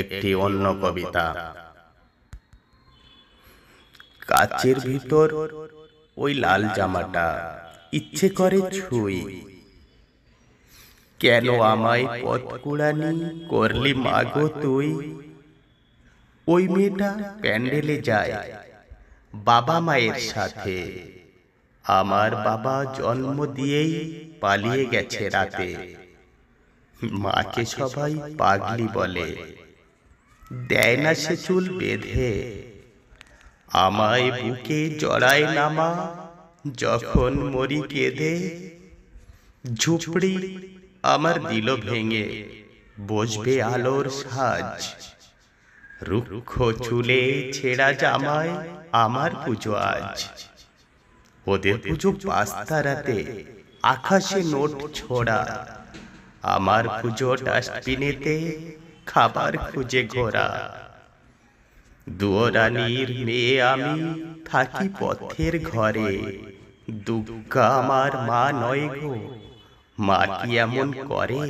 একটি অন্য কবিতা কাচের ভিতর ওই লাল জামাটা ইচ্ছে করে ছুঁই কেন আমায় পথ কুড়ানি করলি মাগো তুই ওই মেয়েটা প্যান্ডেলে যায় বাবা মায়ের সাথে আমার বাবা জন্ম দিয়েই পালিয়ে গেছে রাতে মাকে সবাই পাগলি বলে দেয় না সে চুল বেঁধে আমায় বুকে জড়ায় নামা যখন মরি কেঁদে ঝুপড়ি আমার দিল ভেঙে বসবে আলোর সাজ রুক্ষ চুলে ছেঁড়া জামায় আমার পুজো আজ ওদের পুজো পাস্তা রাতে আকাশে নোট ছোড়া আমার পুজো ডাস্টবিনেতে খাবার খুঁজে ঘোরা দুয়োরানির মেয়ে আমি থাকি পথের ঘরে দুগ্গা আমার মা নয় গো মা কি এমন করে